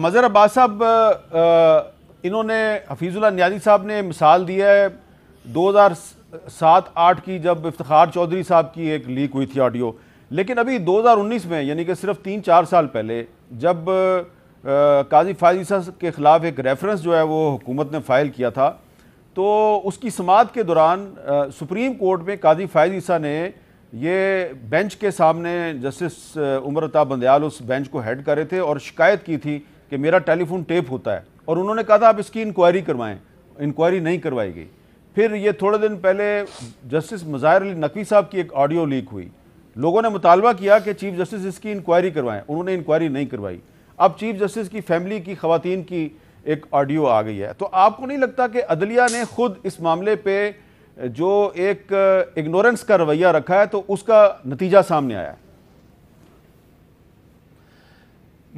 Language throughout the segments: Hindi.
तो मज़र अब्बास साहब इन्होंने हफीज़ुल्ला न्याजी साहब ने मिसाल दी है दो हज़ार सात आठ की जब इफ्तार चौधरी साहब की एक लीक हुई थी ऑडियो लेकिन अभी 2019 में यानी कि सिर्फ तीन चार साल पहले जब काजी फायजी साहब के ख़िलाफ़ एक रेफरेंस जो है वो हुकूमत ने फ़ाइल किया था तो उसकी समात के दौरान सुप्रीम कोर्ट में काजी फायज ईसा ने ये बेंच के सामने जस्टिस उम्रता बंदयाल उस बेंच को हेड करे थे और शिकायत की थी कि मेरा टेलीफोन टेप होता है और उन्होंने कहा था आप इसकी इंक्वायरी करवाएं इंक्वायरी नहीं करवाई गई फिर ये थोड़े दिन पहले जस्टिस मज़ाहिर अली नकवी साहब की एक ऑडियो लीक हुई लोगों ने मुतालबा किया कि चीफ जस्टिस इसकी इंक्वायरी करवाएं उन्होंने इंक्वायरी नहीं करवाई अब चीफ जस्टिस की फैमिली की खातन की एक ऑडियो आ गई है तो आपको नहीं लगता कि अदलिया ने खुद इस मामले पर जो एक इग्नोरेंस का रवैया रखा है तो उसका नतीजा सामने आया है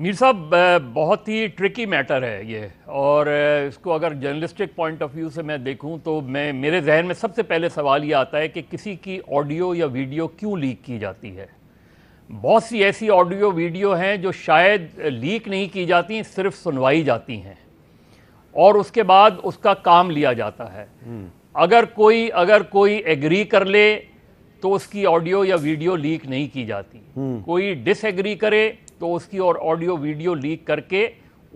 मीर साहब बहुत ही ट्रिकी मैटर है ये और इसको अगर जर्नलिस्टिक पॉइंट ऑफ व्यू से मैं देखूं तो मैं मेरे जहन में सबसे पहले सवाल ये आता है कि किसी की ऑडियो या वीडियो क्यों लीक की जाती है बहुत सी ऐसी ऑडियो वीडियो हैं जो शायद लीक नहीं की जाती सिर्फ सुनवाई जाती हैं और उसके बाद उसका काम लिया जाता है हम्म। अगर कोई अगर कोई एग्री कर ले तो उसकी ऑडियो या वीडियो लीक नहीं की जाती हम्म। कोई डिसएग्री करे तो उसकी और ऑडियो वीडियो लीक करके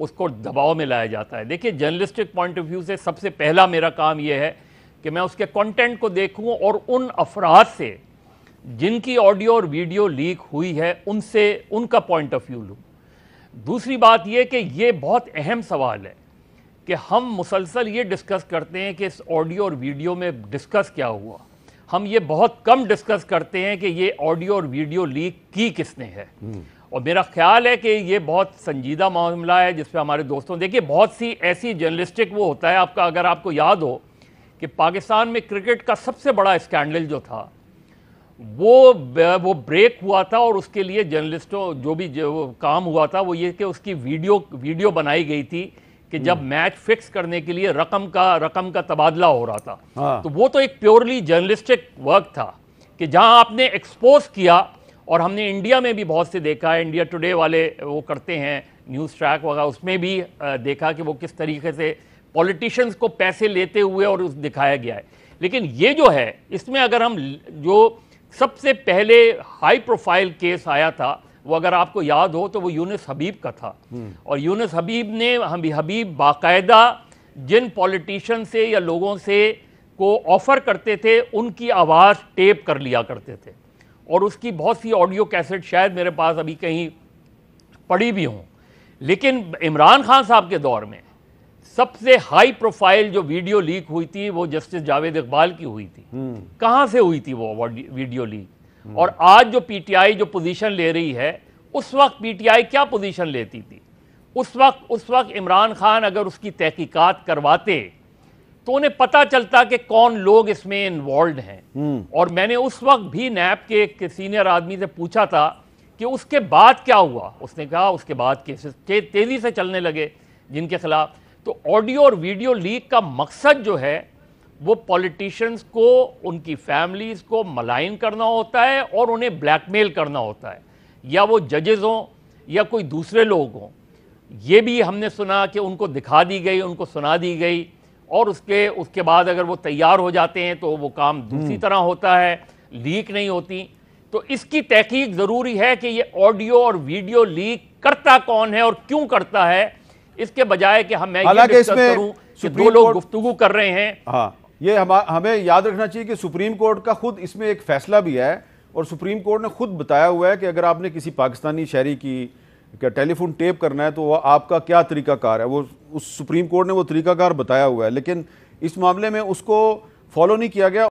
उसको दबाव में लाया जाता है देखिए जर्नलिस्टिक पॉइंट ऑफ व्यू से सबसे पहला मेरा काम यह है कि मैं उसके कंटेंट को देखूं और उन अफराद से जिनकी ऑडियो और वीडियो लीक हुई है उनसे उनका पॉइंट ऑफ व्यू लूँ दूसरी बात यह कि यह बहुत अहम सवाल है कि हम मुसलसल ये डिस्कस करते हैं कि इस ऑडियो और वीडियो में डिस्कस क्या हुआ हम ये बहुत कम डिस्कस करते हैं कि ये ऑडियो और वीडियो लीक की किसने है हम्म। और मेरा ख्याल है कि ये बहुत संजीदा मामला है जिस पर हमारे दोस्तों देखिए बहुत सी ऐसी जर्नलिस्टिक वो होता है आपका अगर आपको याद हो कि पाकिस्तान में क्रिकेट का सबसे बड़ा स्कैंडल जो था वो वो ब्रेक हुआ था और उसके लिए जर्नलिस्टों जो भी जो काम हुआ था वो ये कि उसकी वीडियो वीडियो बनाई गई थी कि जब हम्म। मैच फिक्स करने के लिए रकम का रकम का तबादला हो रहा था हाँ। तो वो तो एक प्योरली जर्नलिस्टिक वर्क था कि जहां आपने एक्सपोज किया और हमने इंडिया में भी बहुत से देखा है इंडिया टुडे वाले वो करते हैं न्यूज़ ट्रैक वगैरह उसमें भी देखा कि वो किस तरीके से पॉलिटिशियंस को पैसे लेते हुए और उस दिखाया गया है लेकिन ये जो है इसमें अगर हम जो सबसे पहले हाई प्रोफाइल केस आया था वो अगर आपको याद हो तो वो यूनिस हबीब का था हम्म। और यूनिस हबीब ने हम हबीब बाकायदा जिन पॉलिटिशन से या लोगों से को ऑफ़र करते थे उनकी आवाज़ टेप कर लिया करते थे और उसकी बहुत सी ऑडियो कैसेट शायद मेरे पास अभी कहीं पड़ी भी हों लेकिन इमरान खान साहब के दौर में सबसे हाई प्रोफाइल जो वीडियो लीक हुई थी वो जस्टिस जावेद इकबाल की हुई थी हम्म। कहाँ से हुई थी वो वीडियो लीक हम्म। और आज जो पीटीआई जो पोजीशन ले रही है उस वक्त पीटीआई क्या पोजीशन लेती थी उस वक्त उस वक्त इमरान खान अगर उसकी तहकीकात करवाते तो उन्हें पता चलता कि कौन लोग इसमें इन्वॉल्व हैं हम्म। और मैंने उस वक्त भी नैप के एक सीनियर आदमी से पूछा था कि उसके बाद क्या हुआ उसने कहा उसके बाद केसेस के तेज़ी से चलने लगे जिनके खिलाफ तो ऑडियो और वीडियो लीक का मकसद जो है वो पॉलिटिशियंस को उनकी फैमिलीज़ को मलाइन करना होता है और उन्हें ब्लैकमेल करना होता है या वो जजेज़ हों या कोई दूसरे लोग हों ये भी हमने सुना कि उनको दिखा दी गई उनको सुना दी गई और उसके उसके बाद अगर वो तैयार हो जाते हैं तो वो काम दूसरी हम्म। तरह होता है लीक नहीं होती तो इसकी तहकीक ज़रूरी है कि ये ऑडियो और वीडियो लीक करता कौन है और क्यों करता है इसके बजाय कि हम मैं करूं कि दो लोग गुफ्तु कर रहे हैं हाँ ये हम हमें याद रखना चाहिए कि सुप्रीम कोर्ट का खुद इसमें एक फैसला भी है और सुप्रीम कोर्ट ने खुद बताया हुआ है कि अगर आपने किसी पाकिस्तानी शहरी की क्या टेलीफोन टेप करना है तो वह आपका क्या तरीकाकार है वो उस सुप्रीम कोर्ट ने वो तरीकाकार बताया हुआ है लेकिन इस मामले में उसको फॉलो नहीं किया गया